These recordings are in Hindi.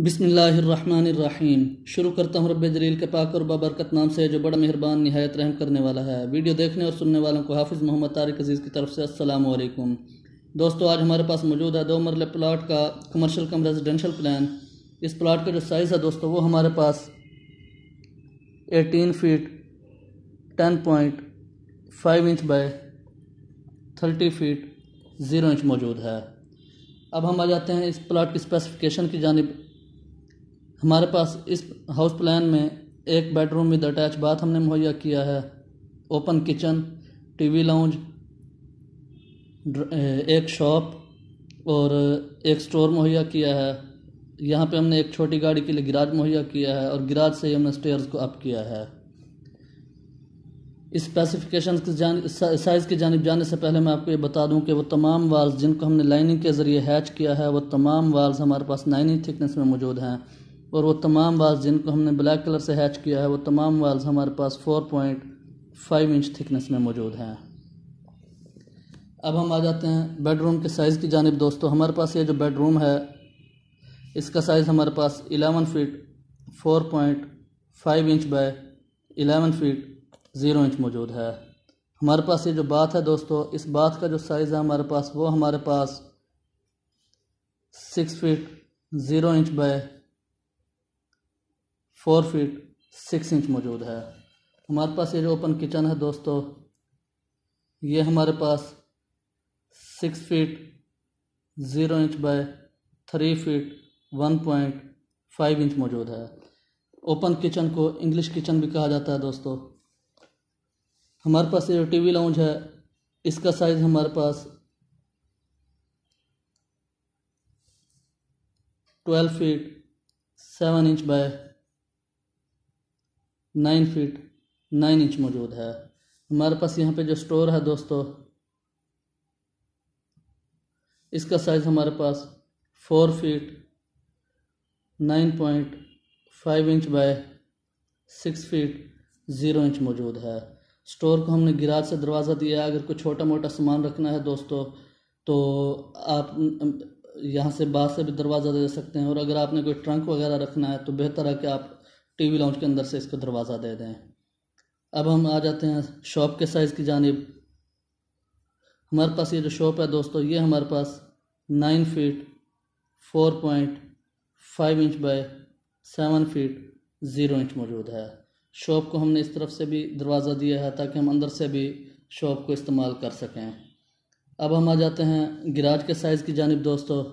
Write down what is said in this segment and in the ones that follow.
बिसमीम शुरू करता हूँ रब जलील के पाक और बाबरकत नाम से जो बड़ा मेहरबान नहायत रहम करने वाला है वीडियो देखने और सुनने वालों को हाफिज़ मोहम्मद तारिक अजीज़ की तरफ से अस्सलाम वालेकुम दोस्तों आज हमारे पास मौजूद है दो मरले प्लाट का कमर्शियल कम रेजिडेंशल प्लान इस प्लाट का जो साइज़ है दोस्तों वो हमारे पास eighteen feet ten point five inch by thirty feet zero inch मौजूद है अब हम आ जाते हैं इस प्लाट की स्पेसिफिकेशन की जानब हमारे पास इस हाउस प्लान में एक बेडरूम विद अटैच बाथ हमने मुहैया किया है ओपन किचन टीवी लाउंज एक शॉप और एक स्टोर मुहैया किया है यहाँ पे हमने एक छोटी गाड़ी के लिए गिराज मुहैया किया है और गिराज से ही हमने स्टेयर्स को अप किया है इस स्पेसिफिकेशन की जान साइज़ की जानब जाने से पहले मैं आपको ये बता दूं कि वो तमाम वाल्स जिनको हमने लाइनिंग के ज़रिए हैच किया है वो तमाम वाल्स हमारे पास नाइन ही थिकनेस में मौजूद हैं और वो तमाम वाल्स जिनको हमने ब्लैक कलर से हैच किया है वो तमाम वाल्स हमारे पास 4.5 इंच थिकनेस में मौजूद हैं अब हम आ जाते हैं बेडरूम के साइज़ की जानब दोस्तों हमारे पास ये जो बेडरूम है इसका साइज़ हमारे पास 11 feet 4.5 inch by 11 feet zero inch मौजूद है हमारे पास ये जो बात है दोस्तों इस बात का जो साइज़ है हमारे पास वो हमारे पास six feet zero inch by four feet six inch मौजूद है हमारे पास ये जो ओपन किचन है दोस्तों ये हमारे पास six feet zero inch by three feet one point five inch मौजूद है ओपन किचन को इंग्लिश किचन भी कहा जाता है दोस्तों हमारे पास ये जो टी वी लाउंज है इसका साइज़ हमारे पास twelve feet seven inch by nine feet nine inch मौजूद है हमारे पास यहाँ पे जो स्टोर है दोस्तों इसका साइज़ हमारे पास four feet nine point five inch by six feet zero inch मौजूद है स्टोर को हमने गिराज से दरवाज़ा दिया है अगर कोई छोटा मोटा सामान रखना है दोस्तों तो आप यहाँ से बाहर से भी दरवाज़ा दे सकते हैं और अगर आपने कोई ट्रंक वगैरह रखना है तो बेहतर है कि आप टीवी लॉन्च के अंदर से इसको दरवाज़ा दे दें अब हम आ जाते हैं शॉप के साइज़ की जानब हमारे पास ये जो शॉप है दोस्तों ये हमारे पास nine feet four point five inch by seven feet zero inch मौजूद है शॉप को हमने इस तरफ से भी दरवाज़ा दिया है ताकि हम अंदर से भी शॉप को इस्तेमाल कर सकें अब हम आ जाते हैं गिराज के साइज़ की जानब दोस्तों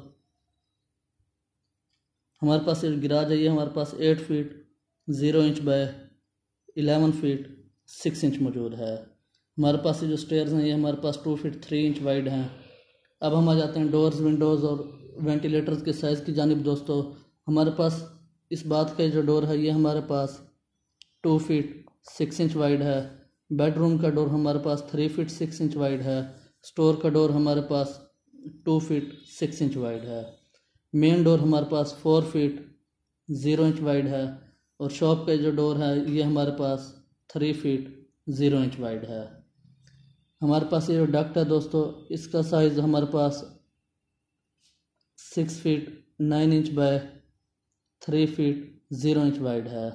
हमारे पास ये गिराज है ये हमारे पास eight feet zero inch by eleven feet six inch मौजूद है हमारे पास जो स्टेयर्स हैं ये हमारे पास two feet three inch wide हैं अब हम आ जाते हैं डोर्स विंडोज़ और वेंटिलेटर्स के साइज़ की जानब दोस्तों हमारे पास इस बात का जो डोर है ये हमारे पास two feet six inch wide है बेडरूम का डोर हमारे पास three feet six inch wide है स्टोर का डोर हमारे पास two feet six inch wide है मेन डोर हमारे पास four feet zero inch wide है और शॉप का जो डोर है ये हमारे पास three feet zero inch wide है हमारे पास ये जो डक्ट है दोस्तों इसका साइज़ हमारे पास six feet nine inch by three feet zero inch wide है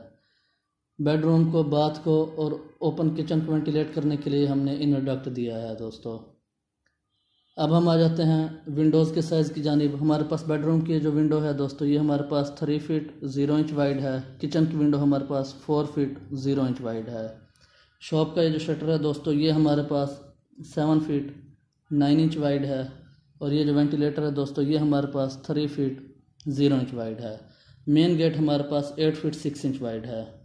बेडरूम को बाथ को और ओपन किचन को वेंटिलेट करने के लिए हमने इनर डक्ट दिया है दोस्तों अब हम आ जाते हैं विंडोज़ के साइज़ की जानब हमारे पास बेडरूम की जो विंडो है दोस्तों ये हमारे पास three feet zero inch wide है किचन की विंडो हमारे पास four feet zero inch wide है शॉप का ये जो शटर है दोस्तों ये हमारे पास seven feet nine inch wide है और ये जो वेंटिलेटर है दोस्तों ये हमारे पास three feet zero inch wide है मेन गेट हमारे पास eight feet six inch wide है